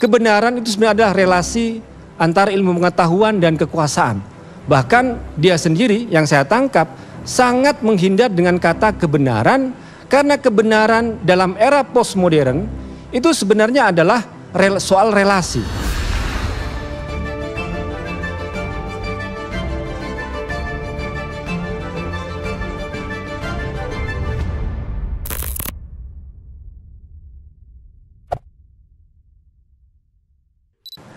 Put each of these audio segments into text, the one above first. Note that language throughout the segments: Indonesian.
kebenaran itu sebenarnya adalah relasi antara ilmu pengetahuan dan kekuasaan. Bahkan dia sendiri yang saya tangkap sangat menghindar dengan kata kebenaran karena kebenaran dalam era postmodern itu sebenarnya adalah soal relasi.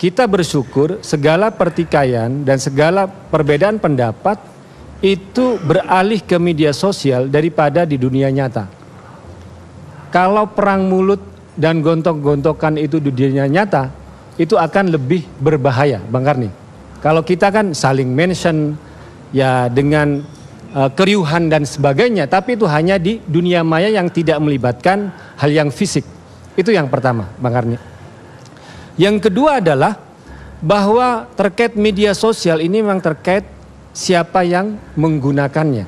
kita bersyukur segala pertikaian dan segala perbedaan pendapat itu beralih ke media sosial daripada di dunia nyata. Kalau perang mulut dan gontok-gontokan itu di dunia nyata, itu akan lebih berbahaya, Bang Karni. Kalau kita kan saling mention ya dengan uh, keriuhan dan sebagainya, tapi itu hanya di dunia maya yang tidak melibatkan hal yang fisik. Itu yang pertama, Bang Karni. Yang kedua adalah bahwa terkait media sosial ini memang terkait siapa yang menggunakannya.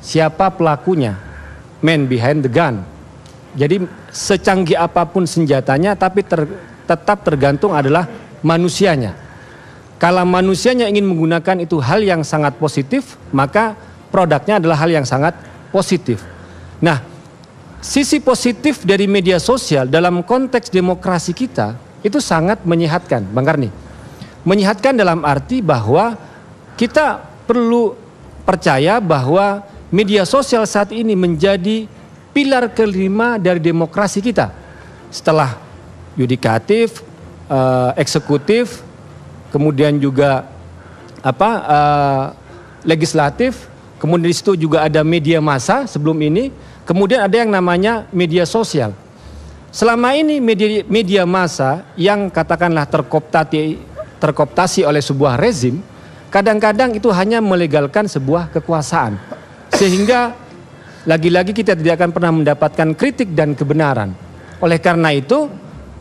Siapa pelakunya? Man behind the gun. Jadi secanggih apapun senjatanya tapi ter, tetap tergantung adalah manusianya. Kalau manusianya ingin menggunakan itu hal yang sangat positif, maka produknya adalah hal yang sangat positif. Nah, sisi positif dari media sosial dalam konteks demokrasi kita itu sangat menyehatkan, Bang Karni. Menyehatkan dalam arti bahwa kita perlu percaya bahwa media sosial saat ini menjadi pilar kelima dari demokrasi kita. Setelah yudikatif, eh, eksekutif, kemudian juga apa eh, legislatif, kemudian di situ juga ada media massa sebelum ini, kemudian ada yang namanya media sosial. Selama ini media, media massa yang katakanlah terkoptati, terkoptasi oleh sebuah rezim, kadang-kadang itu hanya melegalkan sebuah kekuasaan. Sehingga lagi-lagi kita tidak akan pernah mendapatkan kritik dan kebenaran. Oleh karena itu,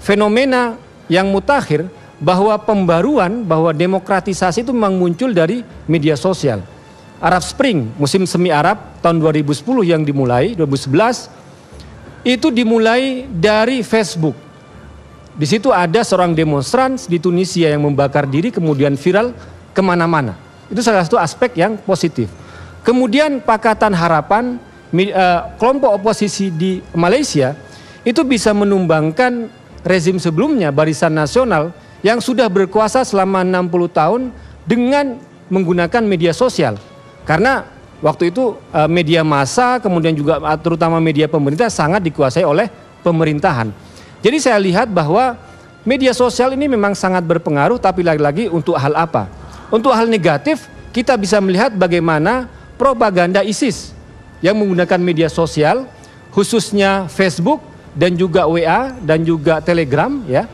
fenomena yang mutakhir bahwa pembaruan, bahwa demokratisasi itu memang muncul dari media sosial. Arab Spring, musim semi Arab tahun 2010 yang dimulai, 2011, itu dimulai dari Facebook. Di situ ada seorang demonstran di Tunisia yang membakar diri kemudian viral kemana-mana. Itu salah satu aspek yang positif. Kemudian Pakatan Harapan, eh, kelompok oposisi di Malaysia itu bisa menumbangkan rezim sebelumnya Barisan Nasional yang sudah berkuasa selama 60 tahun dengan menggunakan media sosial. Karena waktu itu eh, media massa kemudian juga eh, terutama media pemerintah sangat dikuasai oleh pemerintahan. Jadi saya lihat bahwa media sosial ini memang sangat berpengaruh tapi lagi-lagi untuk hal apa? Untuk hal negatif kita bisa melihat bagaimana propaganda ISIS yang menggunakan media sosial khususnya Facebook dan juga WA dan juga Telegram ya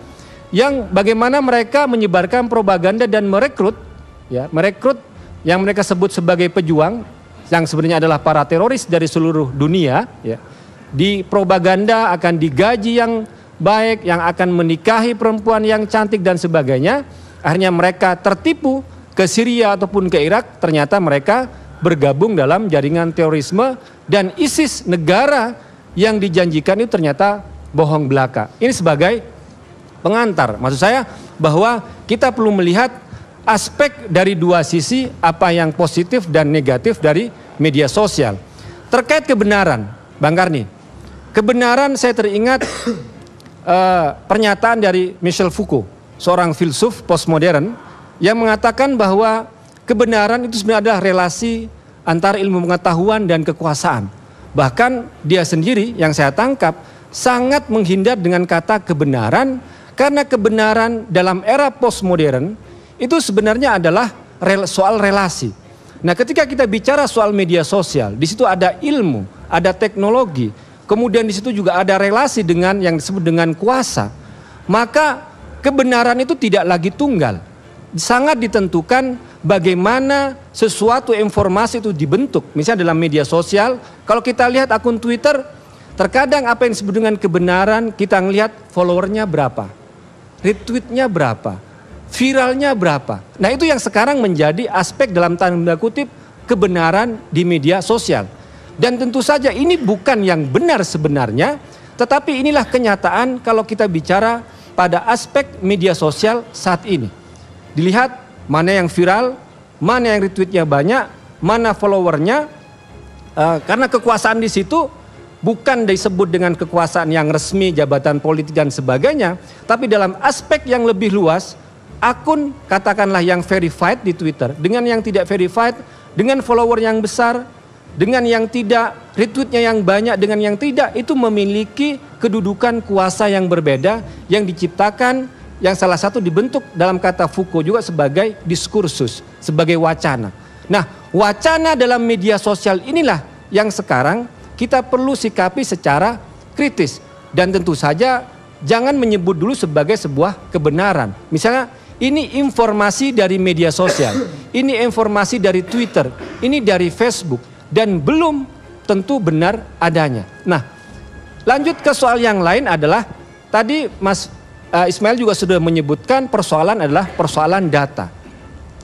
yang bagaimana mereka menyebarkan propaganda dan merekrut ya merekrut yang mereka sebut sebagai pejuang yang sebenarnya adalah para teroris dari seluruh dunia ya propaganda akan digaji yang baik yang akan menikahi perempuan yang cantik dan sebagainya akhirnya mereka tertipu ke Syria ataupun ke Irak ternyata mereka bergabung dalam jaringan terorisme dan ISIS negara yang dijanjikan itu ternyata bohong belaka ini sebagai pengantar maksud saya bahwa kita perlu melihat aspek dari dua sisi apa yang positif dan negatif dari media sosial. Terkait kebenaran, Bang Karni. Kebenaran saya teringat eh, pernyataan dari Michel Foucault, seorang filsuf postmodern yang mengatakan bahwa kebenaran itu sebenarnya adalah relasi antara ilmu pengetahuan dan kekuasaan. Bahkan dia sendiri yang saya tangkap sangat menghindar dengan kata kebenaran karena kebenaran dalam era postmodern itu sebenarnya adalah soal relasi. Nah, ketika kita bicara soal media sosial, di situ ada ilmu, ada teknologi, kemudian di situ juga ada relasi dengan yang disebut dengan kuasa. Maka kebenaran itu tidak lagi tunggal. Sangat ditentukan bagaimana sesuatu informasi itu dibentuk. Misalnya dalam media sosial, kalau kita lihat akun Twitter, terkadang apa yang disebut dengan kebenaran, kita ngelihat followernya berapa, retweetnya berapa, Viralnya berapa? Nah itu yang sekarang menjadi aspek dalam tanda kutip kebenaran di media sosial. Dan tentu saja ini bukan yang benar sebenarnya, tetapi inilah kenyataan kalau kita bicara pada aspek media sosial saat ini. Dilihat mana yang viral, mana yang retweetnya banyak, mana followernya, uh, karena kekuasaan di situ bukan disebut dengan kekuasaan yang resmi, jabatan politik dan sebagainya, tapi dalam aspek yang lebih luas akun katakanlah yang verified di Twitter dengan yang tidak verified, dengan follower yang besar, dengan yang tidak, retweetnya yang banyak, dengan yang tidak itu memiliki kedudukan kuasa yang berbeda yang diciptakan yang salah satu dibentuk dalam kata Foucault juga sebagai diskursus, sebagai wacana. Nah, wacana dalam media sosial inilah yang sekarang kita perlu sikapi secara kritis dan tentu saja jangan menyebut dulu sebagai sebuah kebenaran. Misalnya ini informasi dari media sosial, ini informasi dari Twitter, ini dari Facebook, dan belum tentu benar adanya. Nah, lanjut ke soal yang lain adalah tadi Mas eh, Ismail juga sudah menyebutkan persoalan adalah persoalan data.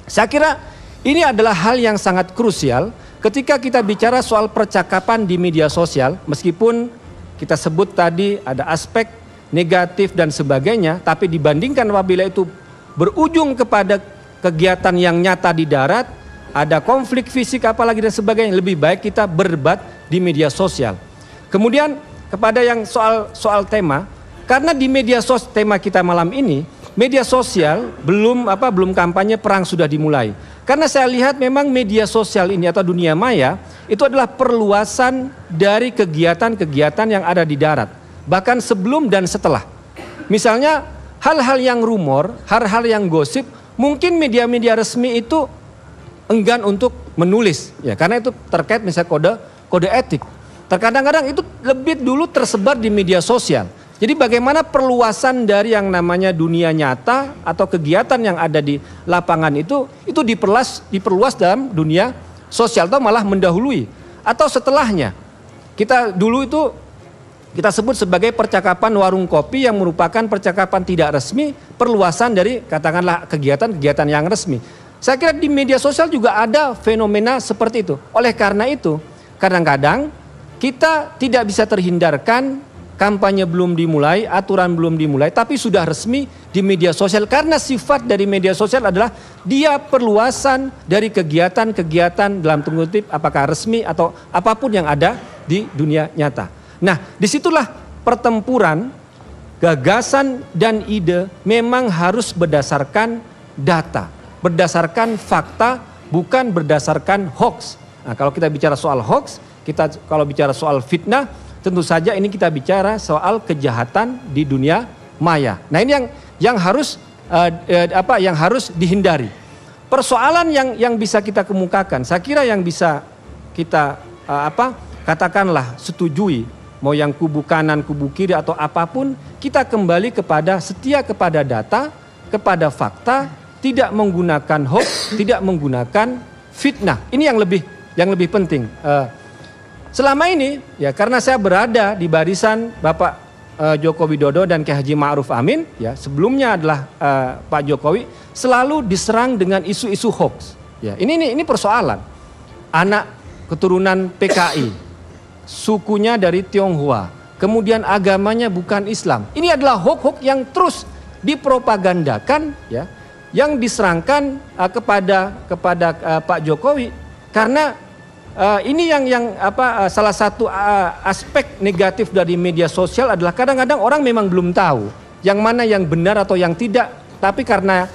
Saya kira ini adalah hal yang sangat krusial ketika kita bicara soal percakapan di media sosial, meskipun kita sebut tadi ada aspek negatif dan sebagainya, tapi dibandingkan apabila itu berujung kepada kegiatan yang nyata di darat, ada konflik fisik apalagi dan sebagainya. Lebih baik kita berdebat di media sosial. Kemudian kepada yang soal soal tema, karena di media sos tema kita malam ini, media sosial belum apa belum kampanye perang sudah dimulai. Karena saya lihat memang media sosial ini atau dunia maya itu adalah perluasan dari kegiatan-kegiatan yang ada di darat, bahkan sebelum dan setelah. Misalnya hal-hal yang rumor, hal-hal yang gosip, mungkin media-media resmi itu enggan untuk menulis ya karena itu terkait misalnya kode kode etik. Terkadang-kadang itu lebih dulu tersebar di media sosial. Jadi bagaimana perluasan dari yang namanya dunia nyata atau kegiatan yang ada di lapangan itu itu diperluas diperluas dalam dunia sosial atau malah mendahului atau setelahnya. Kita dulu itu kita sebut sebagai percakapan warung kopi yang merupakan percakapan tidak resmi perluasan dari katakanlah kegiatan-kegiatan yang resmi. Saya kira di media sosial juga ada fenomena seperti itu. Oleh karena itu, kadang-kadang kita tidak bisa terhindarkan kampanye belum dimulai, aturan belum dimulai, tapi sudah resmi di media sosial karena sifat dari media sosial adalah dia perluasan dari kegiatan-kegiatan dalam tunggu tip apakah resmi atau apapun yang ada di dunia nyata. Nah, disitulah pertempuran, gagasan dan ide memang harus berdasarkan data, berdasarkan fakta, bukan berdasarkan hoax. Nah, kalau kita bicara soal hoax, kita kalau bicara soal fitnah, tentu saja ini kita bicara soal kejahatan di dunia maya. Nah, ini yang yang harus uh, uh, apa yang harus dihindari. Persoalan yang yang bisa kita kemukakan, saya kira yang bisa kita uh, apa katakanlah setujui mau yang kubu kanan, kubu kiri atau apapun, kita kembali kepada setia kepada data, kepada fakta, tidak menggunakan hoax, tidak menggunakan fitnah. Ini yang lebih yang lebih penting. Uh, selama ini ya karena saya berada di barisan Bapak uh, Joko Widodo dan Kiai Haji Ma'ruf Amin, ya sebelumnya adalah uh, Pak Jokowi selalu diserang dengan isu-isu hoax. Ya, ini ini ini persoalan. Anak keturunan PKI sukunya dari Tionghoa, kemudian agamanya bukan Islam. Ini adalah hoax-hoax yang terus dipropagandakan ya, yang diserangkan uh, kepada kepada uh, Pak Jokowi karena uh, ini yang yang apa uh, salah satu uh, aspek negatif dari media sosial adalah kadang-kadang orang memang belum tahu yang mana yang benar atau yang tidak, tapi karena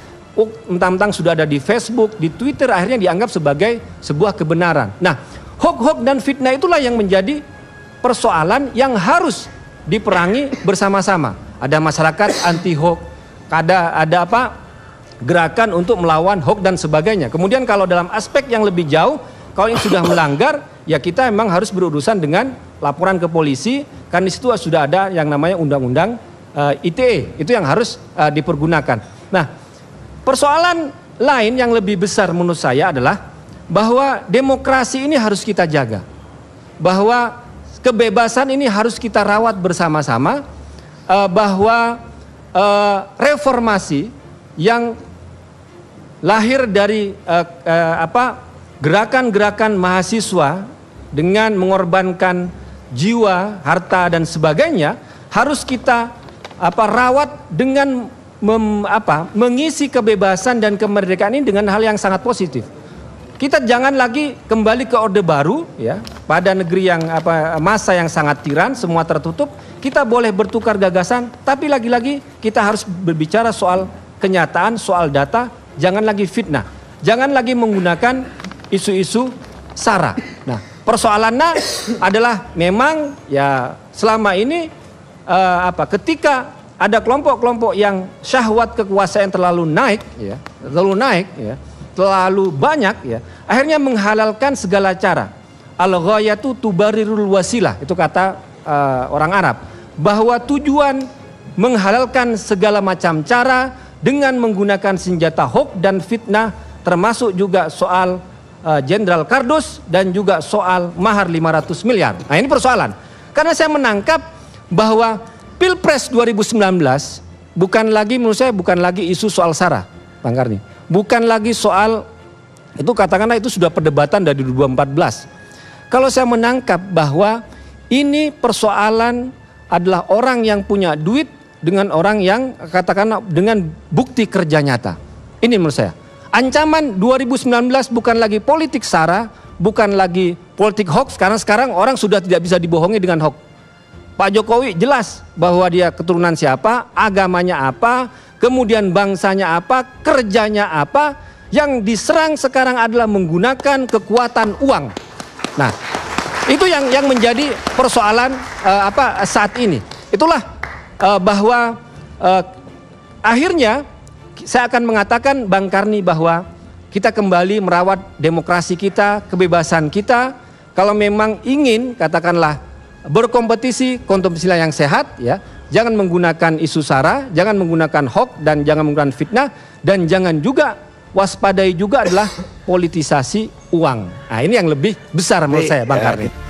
mentang-mentang sudah ada di Facebook, di Twitter akhirnya dianggap sebagai sebuah kebenaran. Nah, Hoax-hoax dan fitnah itulah yang menjadi persoalan yang harus diperangi bersama-sama. Ada masyarakat anti hoax, ada ada apa? gerakan untuk melawan hoax dan sebagainya. Kemudian kalau dalam aspek yang lebih jauh, kalau yang sudah melanggar, ya kita memang harus berurusan dengan laporan ke polisi karena di situ sudah ada yang namanya undang-undang uh, eh, ITE. Itu yang harus uh, dipergunakan. Nah, persoalan lain yang lebih besar menurut saya adalah bahwa demokrasi ini harus kita jaga, bahwa kebebasan ini harus kita rawat bersama-sama, eh, bahwa eh, reformasi yang lahir dari eh, apa gerakan-gerakan mahasiswa dengan mengorbankan jiwa, harta dan sebagainya harus kita apa rawat dengan mem, apa mengisi kebebasan dan kemerdekaan ini dengan hal yang sangat positif. Kita jangan lagi kembali ke orde baru ya, pada negeri yang apa masa yang sangat tiran, semua tertutup. Kita boleh bertukar gagasan, tapi lagi-lagi kita harus berbicara soal kenyataan, soal data, jangan lagi fitnah. Jangan lagi menggunakan isu-isu sara. Nah, persoalannya adalah memang ya selama ini uh, apa ketika ada kelompok-kelompok yang syahwat kekuasaan terlalu naik ya, terlalu naik ya terlalu banyak ya, akhirnya menghalalkan segala cara. Al-ghayatu tubarirul wasilah, itu kata uh, orang Arab, bahwa tujuan menghalalkan segala macam cara dengan menggunakan senjata hoax dan fitnah termasuk juga soal eh, Jenderal uh, Kardus dan juga soal mahar 500 miliar. Nah, ini persoalan. Karena saya menangkap bahwa Pilpres 2019 bukan lagi menurut saya bukan lagi isu soal Sarah, Bang Karni. Bukan lagi soal itu katakanlah itu sudah perdebatan dari 2014. Kalau saya menangkap bahwa ini persoalan adalah orang yang punya duit dengan orang yang katakanlah dengan bukti kerja nyata. Ini menurut saya. Ancaman 2019 bukan lagi politik sara, bukan lagi politik hoax karena sekarang orang sudah tidak bisa dibohongi dengan hoax. Pak Jokowi jelas bahwa dia keturunan siapa, agamanya apa, kemudian bangsanya apa, kerjanya apa, yang diserang sekarang adalah menggunakan kekuatan uang. Nah, itu yang yang menjadi persoalan uh, apa saat ini. Itulah uh, bahwa uh, akhirnya saya akan mengatakan Bang Karni bahwa kita kembali merawat demokrasi kita, kebebasan kita. Kalau memang ingin katakanlah berkompetisi, kontemplasi yang sehat ya jangan menggunakan isu sara, jangan menggunakan hoax dan jangan menggunakan fitnah dan jangan juga waspadai juga adalah politisasi uang. Nah, ini yang lebih besar menurut saya Bang ya. Karni.